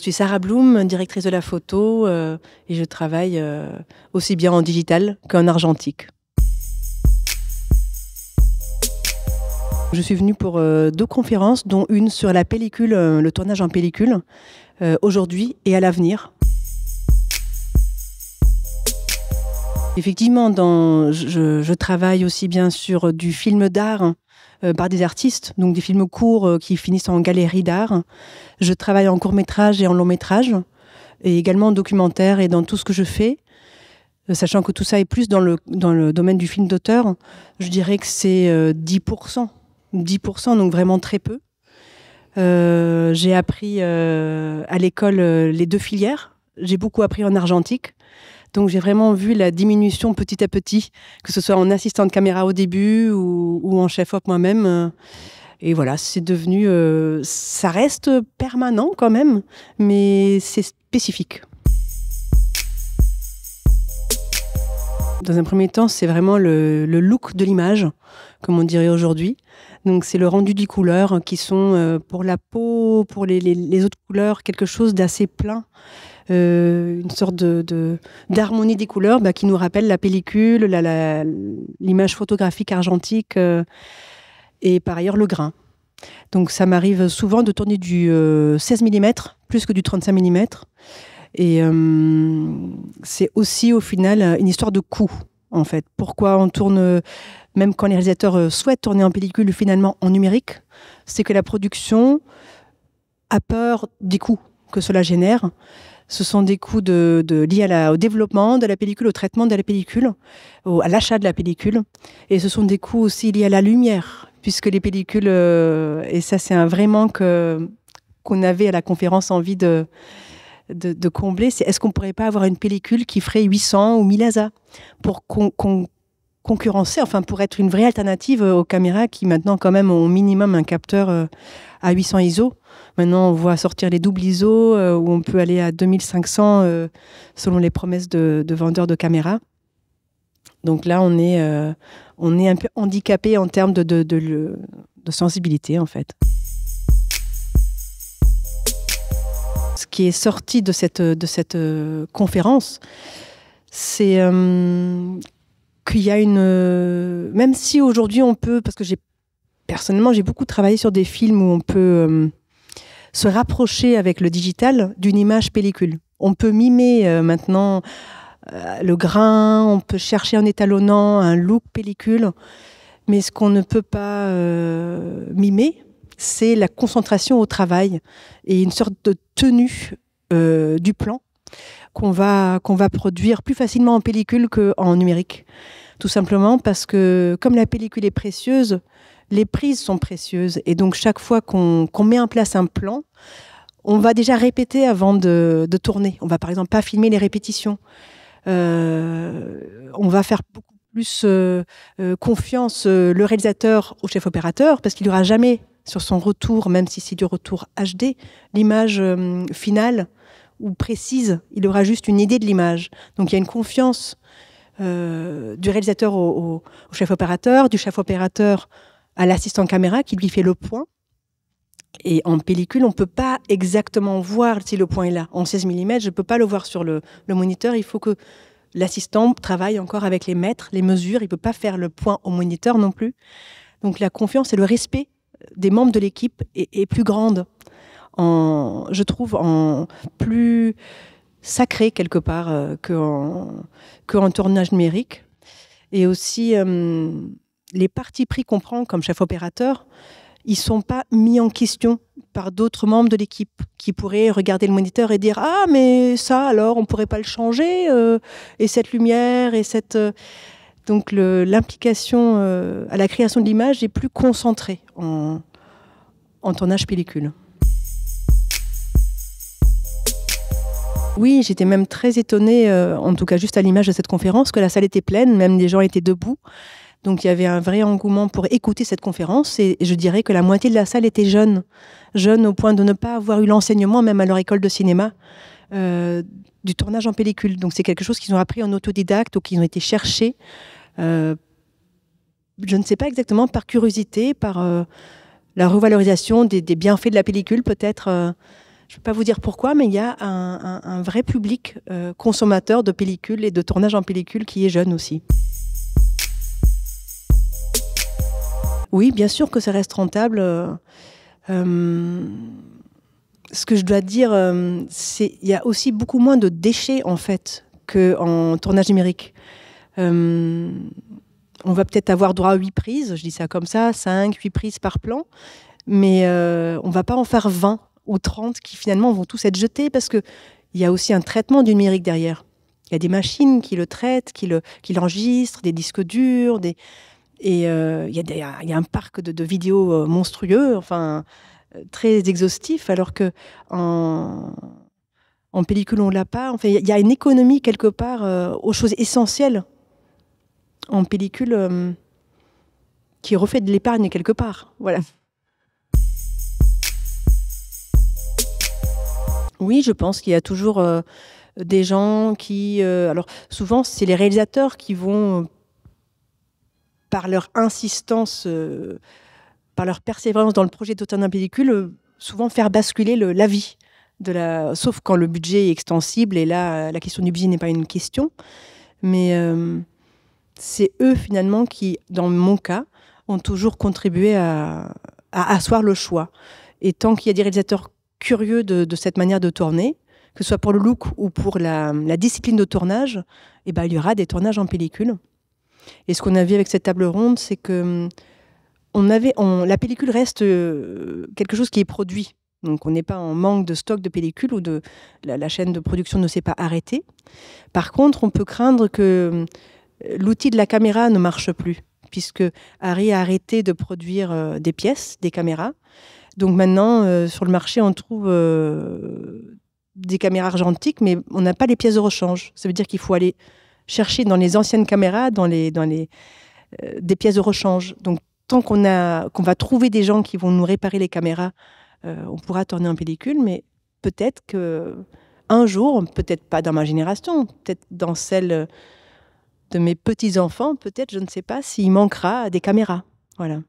Je suis Sarah Bloom, directrice de la photo, euh, et je travaille euh, aussi bien en digital qu'en argentique. Je suis venue pour euh, deux conférences, dont une sur la pellicule, le tournage en pellicule, aujourd'hui et à l'avenir. Effectivement, je, travaille aussi bien sur du film d'art, euh, par des artistes, donc des films courts euh, qui finissent en galerie d'art. Je travaille en court métrage et en long métrage, et également en documentaire et dans tout ce que je fais. Euh, sachant que tout ça est plus dans le, dans le domaine du film d'auteur, je dirais que c'est 10%. 10%, donc vraiment très peu. j'ai appris à l'école les deux filières. J'ai beaucoup appris en argentique. Donc j'ai vraiment vu la diminution petit à petit, que ce soit en assistant de caméra au début ou, en chef-op moi-même. Euh, et voilà, c'est devenu. Euh, ça reste permanent quand même, mais c'est spécifique. Dans un premier temps, c'est vraiment le, look de l'image, comme on dirait aujourd'hui. Donc c'est le rendu des couleurs qui sont euh, pour la peau, pour les, autres couleurs, quelque chose d'assez plein. Euh, une sorte de, d'harmonie des couleurs bah, qui nous rappelle la pellicule, l'image photographique argentique euh, et par ailleurs le grain. Donc ça m'arrive souvent de tourner du 16 mm plus que du 35 mm. Et c'est aussi au final une histoire de coût en fait. Pourquoi on tourne, même quand les réalisateurs euh, souhaitent tourner en pellicule, finalement en numérique, c'est que la production a peur des coûts que cela génère. Ce sont des coûts liés au développement de la pellicule, au traitement de la pellicule, à l'achat de la pellicule. Et ce sont des coûts aussi liés à la lumière, puisque les pellicules, euh, et ça c'est un vrai manque euh, qu'on avait à la conférence envie de, de, combler, c'est est-ce qu'on pourrait pas avoir une pellicule qui ferait 800 ou 1000 ASA pour concurrencer, enfin pour être une vraie alternative euh, aux caméras qui maintenant quand même ont au minimum un capteur euh, à 800 ISO. Maintenant on voit sortir les doubles ISO euh, où on peut aller à 2500 selon les promesses de, vendeurs de caméras. Donc là on est, on est un peu handicapé en termes de sensibilité en fait. ce qui est sorti de cette, de cette euh, conférence, c'est euh, qu'il y a une... Euh, même si aujourd'hui on peut, parce que j'ai personnellement j'ai beaucoup travaillé sur des films où on peut se rapprocher avec le digital d'une image pellicule. On peut mimer maintenant le grain, on peut chercher en étalonnant un look pellicule, mais ce qu'on ne peut pas mimer, c'est la concentration au travail et une sorte de tenue euh, du plan qu'on va, qu'on va produire plus facilement en pellicule qu'en numérique. Tout simplement parce que comme la pellicule est précieuse, les prises sont précieuses. Et donc chaque fois qu'on met en place un plan, on va déjà répéter avant de, tourner. On va par exemple pas filmer les répétitions. Euh, on va faire beaucoup plus euh, confiance le réalisateur au chef opérateur parce qu'il n'y aura jamais sur son retour, même si c'est du retour HD, l'image euh, finale ou précise, il aura juste une idée de l'image. Donc il y a une confiance euh, du réalisateur au, chef opérateur, du chef opérateur à l'assistant caméra qui lui fait le point. Et en pellicule, on ne peut pas exactement voir si le point est là. En 16 mm, je ne peux pas le voir sur le, le moniteur. Il faut que l'assistant travaille encore avec les mètres, les mesures. Il ne peut pas faire le point au moniteur non plus. Donc la confiance et le respect des membres de l'équipe est, plus grande, en, je trouve, en plus sacrée quelque part euh, qu'en tournage numérique. Et aussi, euh, les partis pris qu'on prend comme chef opérateur, ils ne sont pas mis en question par d'autres membres de l'équipe qui pourraient regarder le moniteur et dire ah mais ça alors on ne pourrait pas le changer euh, et cette lumière et cette donc l'implication euh, à la création de l'image est plus concentrée en, tournage pellicule. Oui, j'étais même très étonnée, euh, en tout cas juste à l'image de cette conférence, que la salle était pleine, même des gens étaient debout. Donc il y avait un vrai engouement pour écouter cette conférence et je dirais que la moitié de la salle était jeune, jeune au point de ne pas avoir eu l'enseignement même à leur école de cinéma. Euh, du tournage en pellicule. Donc c'est quelque chose qu'ils ont appris en autodidacte ou qu'ils ont été cherchés. Euh, je ne sais pas exactement, par curiosité, par euh, la revalorisation des, bienfaits de la pellicule peut-être. je ne peux pas vous dire pourquoi, mais il y a un, vrai public consommateur de pellicules et de tournage en pellicule qui est jeune aussi. Oui, bien sûr que ça reste rentable. Euh, ce que je dois dire, euh, c'est il y a aussi beaucoup moins de déchets en fait qu'en tournage numérique. Euh, on va peut-être avoir droit à 8 prises, je dis ça comme ça, 5, 8 prises par plan, mais euh, on va pas en faire 20 ou 30 qui finalement vont tous être jetés parce qu'il y a aussi un traitement du numérique derrière. Il y a des machines qui le traitent, qui l'enregistrent, des disques durs, des... et il y, a un parc de, de vidéos monstrueux. Enfin, euh, très exhaustif, alors que en, pellicule, on l'a pas. Enfin, il y a une économie quelque part euh, aux choses essentielles en pellicule euh, qui refait de l'épargne quelque part. Voilà. Oui, je pense qu'il y a toujours des gens qui. alors, souvent, c'est les réalisateurs qui vont, par leur insistance par leur persévérance dans le projet d'automne d'un pellicule, euh, souvent faire basculer l'avis. De la... Sauf quand le budget est extensible, et là, euh, la question du budget n'est pas une question. Mais euh, c'est eux, finalement, qui, dans mon cas, ont toujours contribué à, asseoir le choix. Et tant qu'il y a des réalisateurs curieux de, cette manière de tourner, que ce soit pour le look ou pour la, discipline de tournage, eh ben, il y aura des tournages en pellicule. Et ce qu'on a vu avec cette table ronde, c'est que hum, on avait, la pellicule reste euh, quelque chose qui est produit. Donc on n'est pas en manque de stock de pellicules ou de la, chaîne de production ne s'est pas arrêtée. Par contre, on peut craindre que euh, l'outil de la caméra ne marche plus, puisque Harry a arrêté de produire euh, des pièces, des caméras. Donc maintenant, sur le marché, on trouve des caméras argentiques, mais on n'a pas les pièces de rechange. Ça veut dire qu'il faut aller chercher dans les anciennes caméras, dans les, dans les, des pièces de rechange. Donc tant qu'on va trouver des gens qui vont nous réparer les caméras, euh, on pourra tourner en pellicule, mais peut-être que un jour, peut-être pas dans ma génération, peut-être dans celle de mes petits-enfants, peut-être, je ne sais pas, s'il manquera des caméras. Voilà.